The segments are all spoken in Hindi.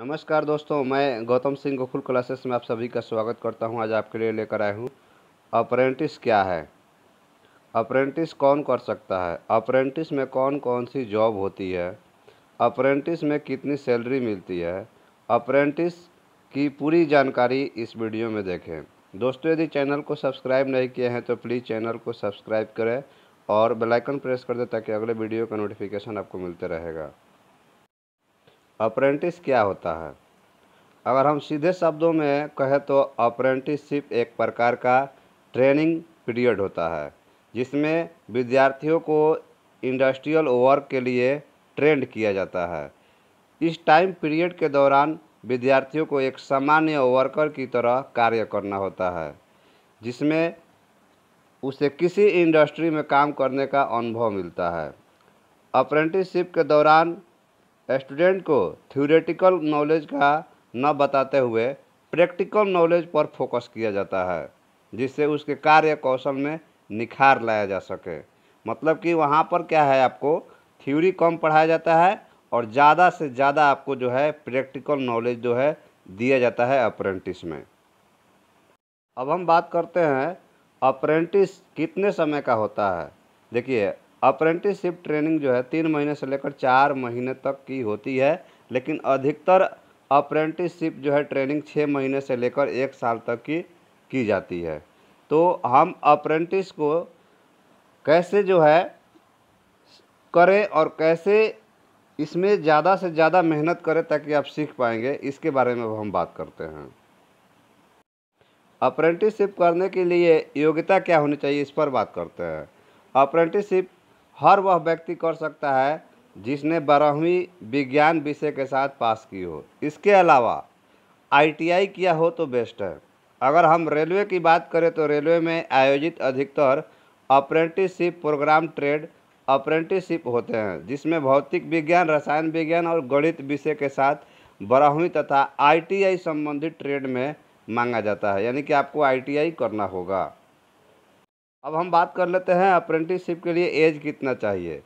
नमस्कार दोस्तों मैं गौतम सिंह गोकुल क्लासेस में आप सभी का स्वागत करता हूं आज आपके लिए लेकर आया हूं अप्रेंटिस क्या है अप्रेंटिस कौन कर सकता है अप्रेंटिस में कौन कौन सी जॉब होती है अप्रेंटिस में कितनी सैलरी मिलती है अप्रेंटिस की पूरी जानकारी इस वीडियो में देखें दोस्तों यदि चैनल को सब्सक्राइब नहीं किए हैं तो प्लीज़ चैनल को सब्सक्राइब करें और बेलाइकन प्रेस कर दें ताकि अगले वीडियो का नोटिफिकेशन आपको मिलते रहेगा अप्रेंटिस क्या होता है अगर हम सीधे शब्दों में कहें तो अप्रेंटिसशिप एक प्रकार का ट्रेनिंग पीरियड होता है जिसमें विद्यार्थियों को इंडस्ट्रियल वर्क के लिए ट्रेंड किया जाता है इस टाइम पीरियड के दौरान विद्यार्थियों को एक सामान्य वर्कर की तरह कार्य करना होता है जिसमें उसे किसी इंडस्ट्री में काम करने का अनुभव मिलता है अप्रेंटिसशिप के दौरान स्टूडेंट को थ्योरेटिकल नॉलेज का न बताते हुए प्रैक्टिकल नॉलेज पर फोकस किया जाता है जिससे उसके कार्य कौशल में निखार लाया जा सके मतलब कि वहाँ पर क्या है आपको थ्योरी कम पढ़ाया जाता है और ज़्यादा से ज़्यादा आपको जो है प्रैक्टिकल नॉलेज जो है दिया जाता है अप्रेंटिस में अब हम बात करते हैं अप्रेंटिस कितने समय का होता है देखिए अप्रेंटिसशिप ट्रेनिंग जो है तीन महीने से लेकर चार महीने तक की होती है लेकिन अधिकतर अप्रेंटिसशिप जो है ट्रेनिंग छः महीने से लेकर एक साल तक की की जाती है तो हम अप्रेंटिस को कैसे जो है करें और कैसे इसमें ज़्यादा से ज़्यादा मेहनत करें ताकि आप सीख पाएंगे इसके बारे में हम बात करते हैं अप्रेंटिसशिप करने के लिए योग्यता क्या होनी चाहिए इस पर बात करते हैं अप्रेंटिसशिप हर वह व्यक्ति कर सकता है जिसने बारहवीं विज्ञान विषय के साथ पास की हो इसके अलावा आईटीआई किया हो तो बेस्ट है अगर हम रेलवे की बात करें तो रेलवे में आयोजित अधिकतर अप्रेंटिसशिप प्रोग्राम ट्रेड अप्रेंटिसशिप होते हैं जिसमें भौतिक विज्ञान रसायन विज्ञान और गणित विषय के साथ बारहवीं तथा आईटीआई संबंधित ट्रेड में मांगा जाता है यानी कि आपको आईटीआई करना होगा अब हम बात कर लेते हैं अप्रेंटिसशिप के लिए एज कितना चाहिए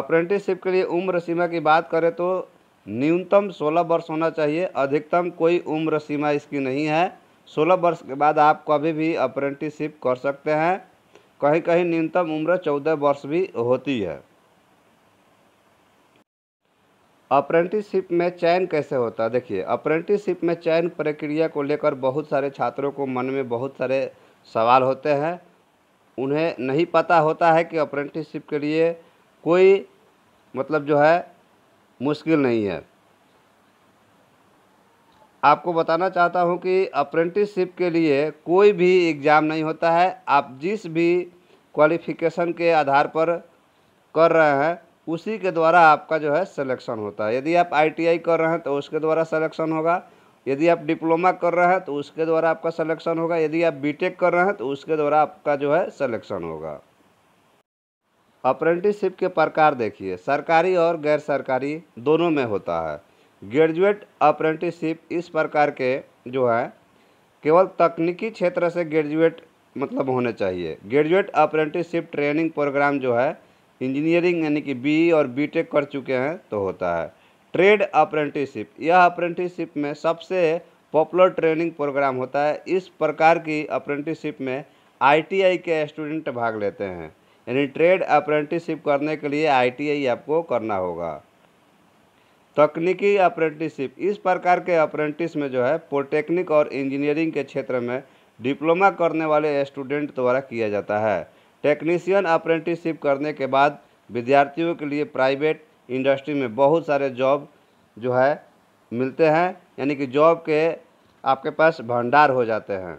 अप्रेंटिसशिप के लिए उम्र सीमा की बात करें तो न्यूनतम 16 वर्ष होना चाहिए अधिकतम कोई उम्र सीमा इसकी नहीं है 16 वर्ष के बाद आप कभी भी अप्रेंटिसशिप कर सकते हैं कहीं कहीं न्यूनतम उम्र 14 वर्ष भी होती है अप्रेंटिसशिप में चयन कैसे होता है देखिए अप्रेंटिसशिप में चयन प्रक्रिया को लेकर बहुत सारे छात्रों को मन में बहुत सारे सवाल होते हैं उन्हें नहीं पता होता है कि अप्रेंटिसशिप के लिए कोई मतलब जो है मुश्किल नहीं है आपको बताना चाहता हूं कि अप्रेंटिसशिप के लिए कोई भी एग्ज़ाम नहीं होता है आप जिस भी क्वालिफिकेशन के आधार पर कर रहे हैं उसी के द्वारा आपका जो है सिलेक्शन होता है यदि आप आईटीआई कर रहे हैं तो उसके द्वारा सिलेक्शन होगा यदि आप डिप्लोमा कर रहे हैं तो उसके द्वारा आपका सलेक्शन होगा यदि आप बीटेक कर रहे हैं तो उसके द्वारा आपका जो है सलेक्शन होगा अप्रेंटिसशिप के प्रकार देखिए सरकारी और गैर सरकारी दोनों में होता है ग्रेजुएट अप्रेंटिसशिप इस प्रकार के जो है केवल तकनीकी क्षेत्र से ग्रेजुएट मतलब होने चाहिए ग्रेजुएट अप्रेंटिसशिप ट्रेनिंग प्रोग्राम जो है इंजीनियरिंग यानी कि बी e और बीटेक कर चुके हैं तो होता है ट्रेड अप्रेंटिसशिप यह अप्रेंटिसशिप में सबसे पॉपुलर ट्रेनिंग प्रोग्राम होता है इस प्रकार की अप्रेंटिसशिप में आईटीआई के स्टूडेंट भाग लेते हैं यानी ट्रेड अप्रेंटिसशिप करने के लिए आईटीआई आपको करना होगा तकनीकी अप्रेंटिसशिप इस प्रकार के अप्रेंटिस में जो है पॉलिटेक्निक और इंजीनियरिंग के क्षेत्र में डिप्लोमा करने वाले स्टूडेंट द्वारा किया जाता है टेक्नीशियन अप्रेंटिसशिप करने के बाद विद्यार्थियों के लिए प्राइवेट इंडस्ट्री में बहुत सारे जॉब जो है मिलते हैं यानी कि जॉब के आपके पास भंडार हो जाते हैं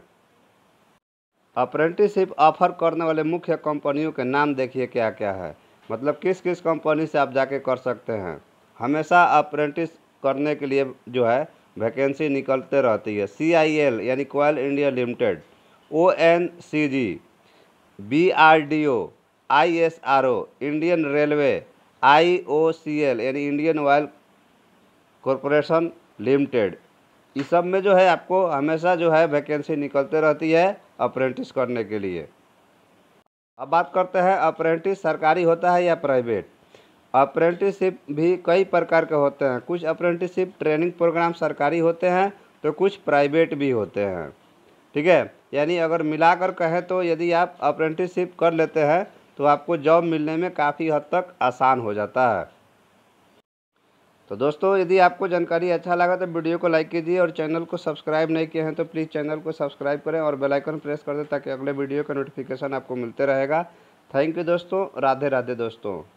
अप्रेंटिसशिप ऑफर करने वाले मुख्य कंपनियों के नाम देखिए क्या क्या है मतलब किस किस कंपनी से आप जाके कर सकते हैं हमेशा अप्रेंटिस करने के लिए जो है वैकेंसी निकलते रहती है सी आई एल यानी coal India limited O N C G B R D O I S R O Indian railway I O C L यानी इंडियन ऑयल कॉरपोरेशन लिमिटेड इस सब में जो है आपको हमेशा जो है वैकेंसी निकलते रहती है अप्रेंटिस करने के लिए अब बात करते हैं अप्रेंटिस सरकारी होता है या प्राइवेट अप्रेंटिसशिप भी कई प्रकार के होते हैं कुछ अप्रेंटिसशिप ट्रेनिंग प्रोग्राम सरकारी होते हैं तो कुछ प्राइवेट भी होते हैं ठीक है यानी अगर मिलाकर कहें तो यदि आप अप्रेंटिसशिप कर लेते हैं तो आपको जॉब मिलने में काफ़ी हद तक आसान हो जाता है तो दोस्तों यदि आपको जानकारी अच्छा लगा तो वीडियो को लाइक कीजिए और चैनल को सब्सक्राइब नहीं किए हैं तो प्लीज़ चैनल को सब्सक्राइब करें और बेल आइकन प्रेस कर दें ताकि अगले वीडियो का नोटिफिकेशन आपको मिलते रहेगा थैंक यू दोस्तों राधे राधे दोस्तों